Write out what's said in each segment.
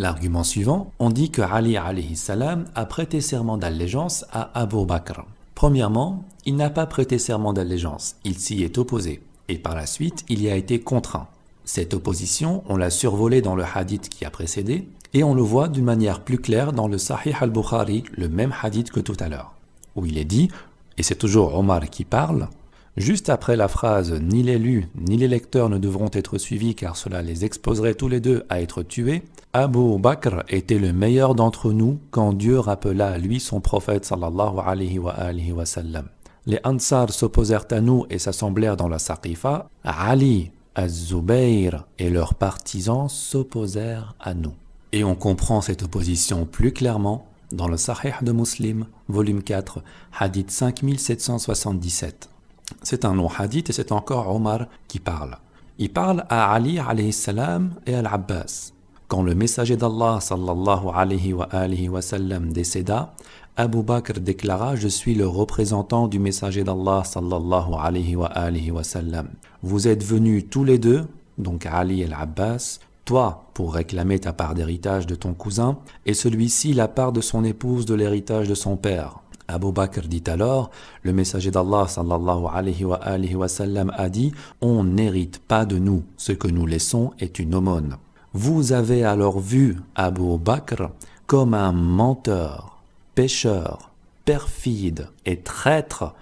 L'argument suivant, on dit que Ali salam a prêté serment d'allégeance à Abu Bakr. Premièrement, il n'a pas prêté serment d'allégeance, il s'y est opposé, et par la suite il y a été contraint. Cette opposition, on l'a survolée dans le hadith qui a précédé, et on le voit d'une manière plus claire dans le Sahih al-Bukhari, le même hadith que tout à l'heure, où il est dit, et c'est toujours Omar qui parle, Juste après la phrase Ni l'élu ni les lecteurs ne devront être suivis car cela les exposerait tous les deux à être tués, Abu Bakr était le meilleur d'entre nous quand Dieu rappela à lui son prophète sallallahu Les Ansar s'opposèrent à nous et s'assemblèrent dans la Saqifa. Ali, Az-Zubayr et leurs partisans s'opposèrent à nous. Et on comprend cette opposition plus clairement dans le Sahih de Muslim, volume 4, hadith 5777. C'est un nom hadith et c'est encore Omar qui parle. Il parle à Ali alayhi salam et à l'Abbas. Quand le messager d'Allah sallallahu alayhi wa, sallam décéda, Abu Bakr déclara Je suis le représentant du messager d'Allah sallallahu alayhi wa sallam. Vous êtes venus tous les deux, donc Ali et l'Abbas, toi pour réclamer ta part d'héritage de ton cousin, et celui-ci la part de son épouse de l'héritage de son père, Abu Bakr dit alors, le messager d'Allah a dit, on n'hérite pas de nous, ce que nous laissons est une aumône. Vous avez alors vu Abu Bakr comme un menteur, pécheur, perfide et traître,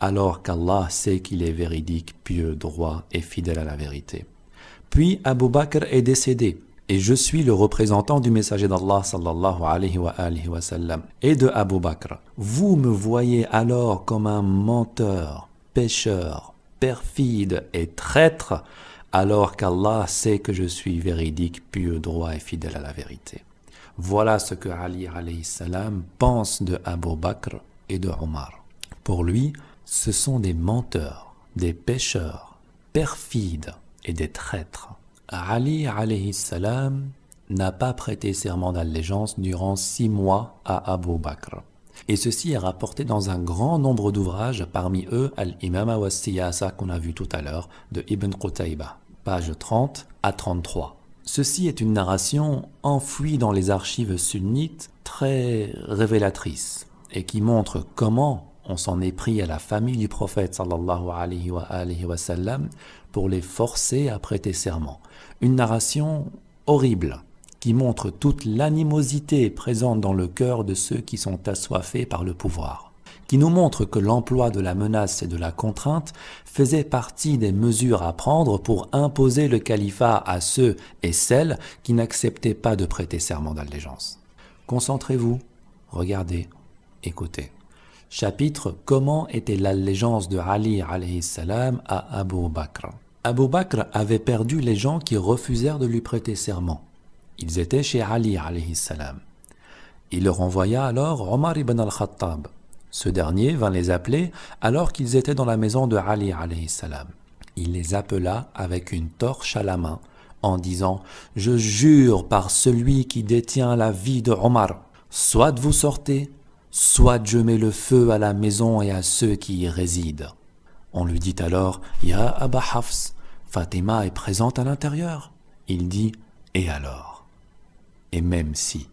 alors qu'Allah sait qu'il est véridique, pieux, droit et fidèle à la vérité. Puis Abu Bakr est décédé et je suis le représentant du messager d'Allah sallallahu alayhi wa, sallam, et de Abu Bakr. Vous me voyez alors comme un menteur, pécheur, perfide et traître, alors qu'Allah sait que je suis véridique, pieux, droit et fidèle à la vérité. Voilà ce que Ali alayhi salam pense de Abu Bakr et de Omar. Pour lui, ce sont des menteurs, des pécheurs, perfides et des traîtres. Ali alayhi salam n'a pas prêté serment d'allégeance durant six mois à Abu Bakr. Et ceci est rapporté dans un grand nombre d'ouvrages, parmi eux Al-Imama wa Siyasa qu'on a vu tout à l'heure de Ibn Qutayba, page 30 à 33. Ceci est une narration enfouie dans les archives sunnites très révélatrice et qui montre comment on s'en est pris à la famille du prophète sallallahu alayhi wa, sallam, pour les forcer à prêter serment. Une narration horrible qui montre toute l'animosité présente dans le cœur de ceux qui sont assoiffés par le pouvoir, qui nous montre que l'emploi de la menace et de la contrainte faisait partie des mesures à prendre pour imposer le califat à ceux et celles qui n'acceptaient pas de prêter serment d'allégeance. Concentrez-vous, regardez, écoutez chapitre Comment était l'allégeance de Ali salam à Abu Bakr. Abu Bakr avait perdu les gens qui refusèrent de lui prêter serment. Ils étaient chez Ali salam. Il leur envoya alors Omar ibn al-Khattab. Ce dernier vint les appeler alors qu'ils étaient dans la maison de Ali salam. Il les appela avec une torche à la main en disant Je jure par celui qui détient la vie de Omar, soit vous sortez, Soit je mets le feu à la maison et à ceux qui y résident. On lui dit alors Ya Abba Fatima est présente à l'intérieur. Il dit Et alors Et même si.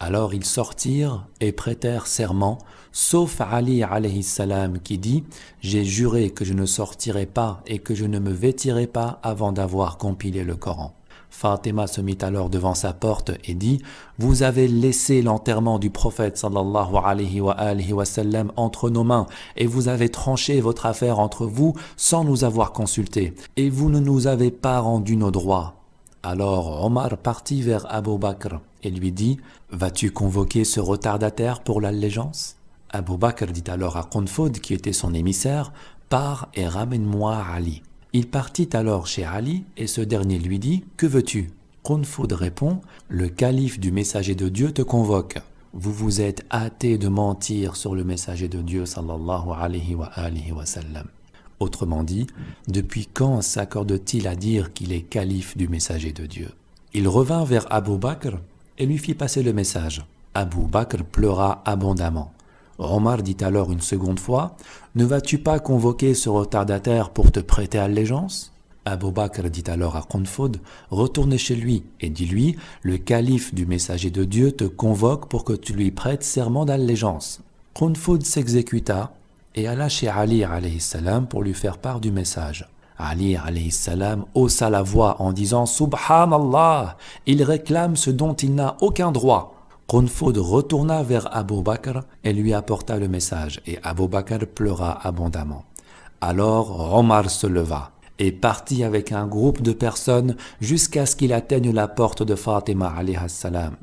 Alors ils sortirent et prêtèrent serment, sauf Ali alayhi salam qui dit J'ai juré que je ne sortirai pas et que je ne me vêtirai pas avant d'avoir compilé le Coran. Fatima se mit alors devant sa porte et dit Vous avez laissé l'enterrement du prophète sallallahu alayhi wa, entre nos mains et vous avez tranché votre affaire entre vous sans nous avoir consultés et vous ne nous avez pas rendu nos droits. Alors Omar partit vers Abu Bakr et lui dit Vas-tu convoquer ce retardataire pour l'allégeance Abu Bakr dit alors à Qunfod, qui était son émissaire Pars et ramène-moi Ali. Il partit alors chez Ali et ce dernier lui dit Que veux-tu Khunfoud répond Le calife du messager de Dieu te convoque. Vous vous êtes hâté de mentir sur le messager de Dieu sallallahu alayhi Autrement dit, depuis quand s'accorde-t-il à dire qu'il est calife du messager de Dieu Il revint vers Abu Bakr et lui fit passer le message. Abu Bakr pleura abondamment. Omar dit alors une seconde fois Ne vas-tu pas convoquer ce retardataire pour te prêter allégeance Abou Bakr dit alors à Qunfoud « Retourne chez lui et dis-lui Le calife du messager de Dieu te convoque pour que tu lui prêtes serment d'allégeance. Qunfoud s'exécuta et alla chez Ali salam pour lui faire part du message. Ali salam haussa la voix en disant Subhanallah Il réclame ce dont il n'a aucun droit. Qunfud retourna vers Abou Bakr et lui apporta le message, et Abou Bakr pleura abondamment. Alors Omar se leva et partit avec un groupe de personnes jusqu'à ce qu'il atteigne la porte de Fatima salam.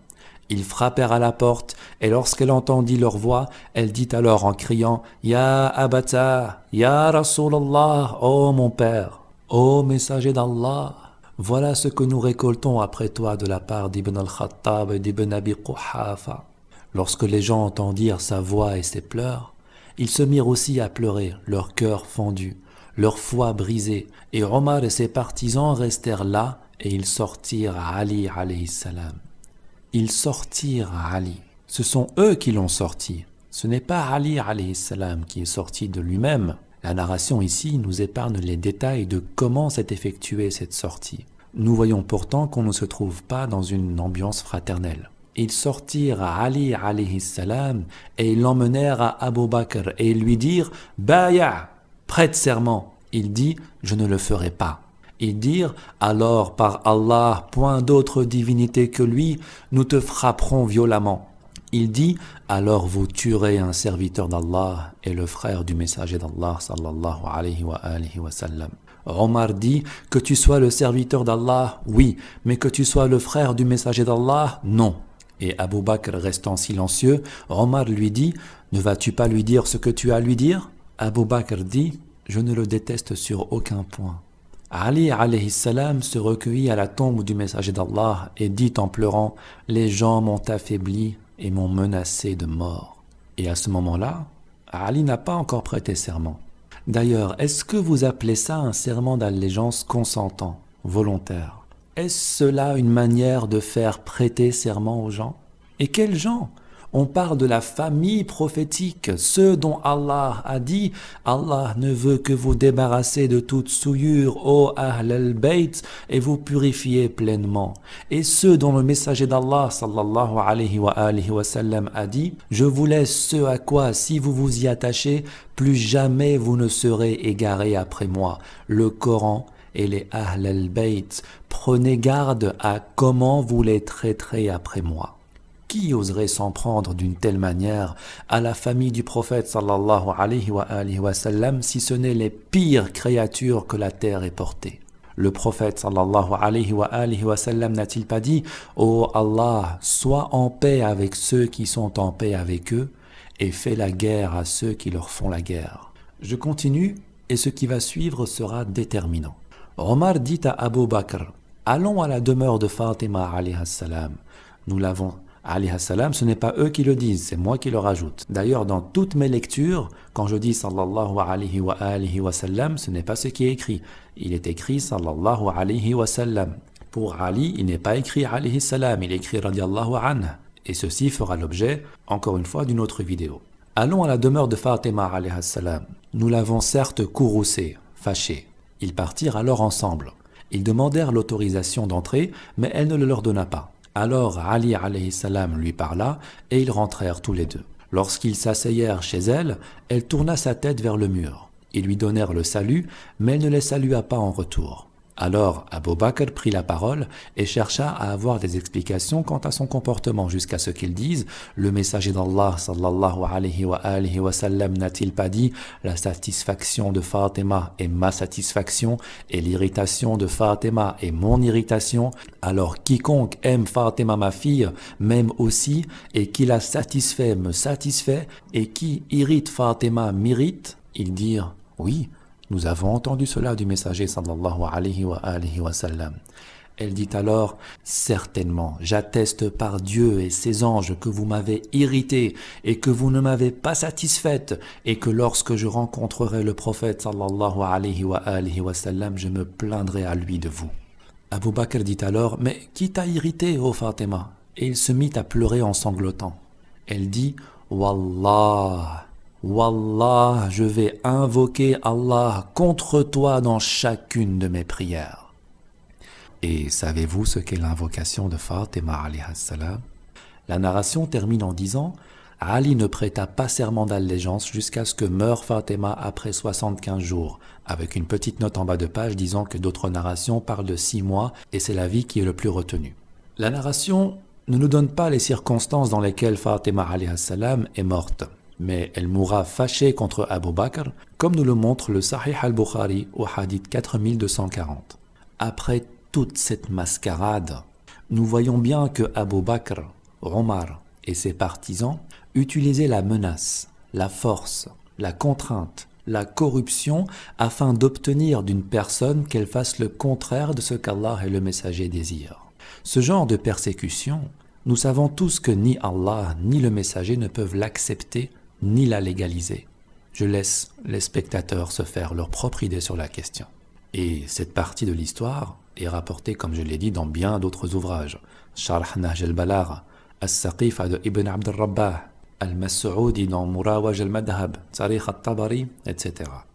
Ils frappèrent à la porte, et lorsqu'elle entendit leur voix, elle dit alors en criant Ya Abata, Ya Rasulallah, ô mon père, ô messager d'Allah. Voilà ce que nous récoltons après toi de la part d'Ibn al-Khattab et d'Ibn Abi Quhafa. Lorsque les gens entendirent sa voix et ses pleurs, ils se mirent aussi à pleurer, leurs cœur fendu, leur foi brisée, et Omar et ses partisans restèrent là et ils sortirent à Ali alayhi salam. Ils sortirent à Ali. Ce sont eux qui l'ont sorti. Ce n'est pas Ali alayhi salam qui est sorti de lui-même. La narration ici nous épargne les détails de comment s'est effectuée cette sortie. Nous voyons pourtant qu'on ne se trouve pas dans une ambiance fraternelle. Ils sortirent à Ali alayhi salam et l'emmenèrent à Abu Bakr et lui dirent Baya, prête serment. Il dit Je ne le ferai pas. Ils dirent Alors par Allah, point d'autre divinité que lui, nous te frapperons violemment. Il dit Alors vous tuerez un serviteur d'Allah et le frère du messager d'Allah Omar dit Que tu sois le serviteur d'Allah, oui, mais que tu sois le frère du messager d'Allah, non. Et Abu Bakr restant silencieux, Omar lui dit Ne vas-tu pas lui dire ce que tu as à lui dire Abu Bakr dit Je ne le déteste sur aucun point. Ali alayhi salam se recueillit à la tombe du messager d'Allah et dit en pleurant Les gens m'ont affaibli, et m'ont menacé de mort. Et à ce moment-là, Ali n'a pas encore prêté serment. D'ailleurs, est-ce que vous appelez ça un serment d'allégeance consentant, volontaire Est-ce cela une manière de faire prêter serment aux gens Et quels gens on parle de la famille prophétique, ceux dont Allah a dit, Allah ne veut que vous débarrasser de toute souillure, ô Ahl al-Bayt, et vous purifier pleinement. Et ceux dont le messager d'Allah, sallallahu alayhi wa, sallam, a dit, je vous laisse ce à quoi, si vous vous y attachez, plus jamais vous ne serez égarés après moi. Le Coran et les Ahl al-Bayt, prenez garde à comment vous les traiterez après moi. Qui oserait s'en prendre d'une telle manière à la famille du prophète sallallahu alayhi wa, sallam, si ce n'est les pires créatures que la terre ait portées le prophète sallallahu alayhi wa, sallam n'a-t-il pas dit Ô oh Allah, sois en paix avec ceux qui sont en paix avec eux et fais la guerre à ceux qui leur font la guerre. Je continue et ce qui va suivre sera déterminant. Omar dit à Abu Bakr Allons à la demeure de Fatima alayhi salam. Nous l'avons Ali salam, ce n'est pas eux qui le disent, c'est moi qui le rajoute. D'ailleurs, dans toutes mes lectures, quand je dis sallallahu alayhi wa wa sallam, ce n'est pas ce qui est écrit. Il est écrit sallallahu alayhi wa sallam. Pour Ali, il n'est pas écrit alayhi salam, il est écrit radiallahu anhu. Et ceci fera l'objet, encore une fois, d'une autre vidéo. Allons à la demeure de Fatima alayhi salam. Nous l'avons certes courroucée, fâchée. Ils partirent alors ensemble. Ils demandèrent l'autorisation d'entrer, mais elle ne le leur donna pas. Alors Ali alayhi salam lui parla, et ils rentrèrent tous les deux. Lorsqu'ils s'asseyèrent chez elle, elle tourna sa tête vers le mur. Ils lui donnèrent le salut, mais elle ne les salua pas en retour. Alors Abou Bakr prit la parole et chercha à avoir des explications quant à son comportement jusqu'à ce qu'ils disent Le messager d'Allah sallallahu alayhi wa, wa sallam n'a-t-il pas dit La satisfaction de Fatima est ma satisfaction et l'irritation de Fatima est mon irritation Alors quiconque aime Fatima ma fille m'aime aussi et qui la satisfait me satisfait et qui irrite Fatima m'irrite Ils dirent Oui nous avons entendu cela du messager sallallahu alayhi wa, sallam. Elle dit alors, Certainement, j'atteste par Dieu et ses anges que vous m'avez irrité et que vous ne m'avez pas satisfaite et que lorsque je rencontrerai le prophète sallallahu alayhi wa, sallam, je me plaindrai à lui de vous. Abu Bakr dit alors, Mais qui t'a irrité, ô Fatima Et il se mit à pleurer en sanglotant. Elle dit, Wallah Wallah, je vais invoquer Allah contre toi dans chacune de mes prières. Et savez-vous ce qu'est l'invocation de Fatima salam La narration termine en disant Ali ne prêta pas serment d'allégeance jusqu'à ce que meure Fatima après 75 jours, avec une petite note en bas de page disant que d'autres narrations parlent de 6 mois et c'est la vie qui est le plus retenue. La narration ne nous donne pas les circonstances dans lesquelles Fatima salam est morte mais elle mourra fâchée contre Abu Bakr, comme nous le montre le Sahih al-Bukhari au hadith 4240. Après toute cette mascarade, nous voyons bien que Abu Bakr, Omar et ses partisans utilisaient la menace, la force, la contrainte, la corruption afin d'obtenir d'une personne qu'elle fasse le contraire de ce qu'Allah et le messager désirent. Ce genre de persécution, nous savons tous que ni Allah ni le messager ne peuvent l'accepter ni la légaliser. Je laisse les spectateurs se faire leur propre idée sur la question. Et cette partie de l'histoire est rapportée, comme je l'ai dit, dans bien d'autres ouvrages. Sharh al de Ibn dans Murawaj al al-Tabari, etc.